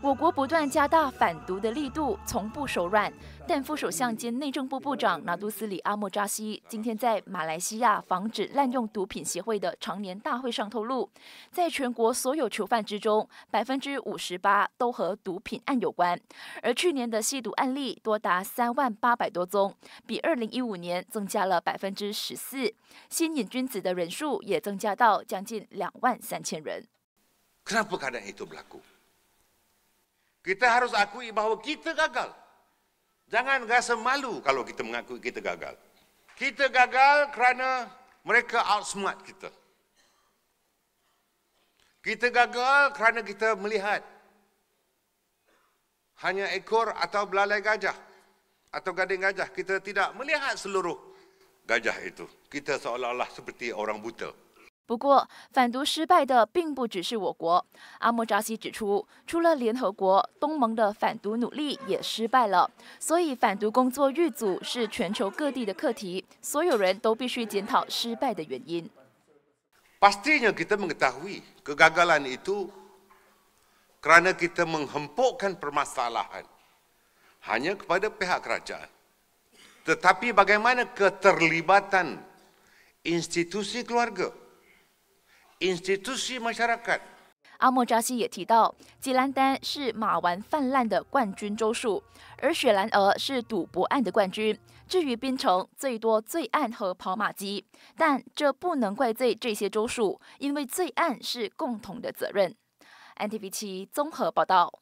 我国不断加大反毒的力度，从不手软。但副首相兼内政部部长拿督斯里阿莫扎西今天在马来西亚防止滥用毒品协会的常年大会上透露，在全国所有囚犯之中，百分之五十八都和毒品案有关。而去年的吸毒案例多达三万八百多宗，比二零一五年增加了百分之十四。新瘾君子的人数也增加到将近两万三千人。Kita harus akui bahawa kita gagal. Jangan rasa malu kalau kita mengakui kita gagal. Kita gagal kerana mereka outsmart kita. Kita gagal kerana kita melihat hanya ekor atau belalai gajah atau gading gajah. Kita tidak melihat seluruh gajah itu. Kita seolah-olah seperti orang buta. 不过，反毒失败的并不只是我国。阿莫扎西指出，除了联合国，东盟的反毒努力也失败了。所以，反毒工作遇阻是全球各地的课题，所有人都必须检讨失败的原因。Pasti y a kita mengetahui kegagalan itu kerana kita menghempopkan permasalahan hanya kepada PH kerajaan, tetapi bagaimana keterlibatan institusi keluarga? 阿莫扎西也提到，吉兰丹是马玩泛滥的冠军州属，而雪兰莪是赌博案的冠军。至于槟城，最多罪案和跑马机，但这不能怪罪这些州属，因为罪案是共同的责任。NTV 七综合报道。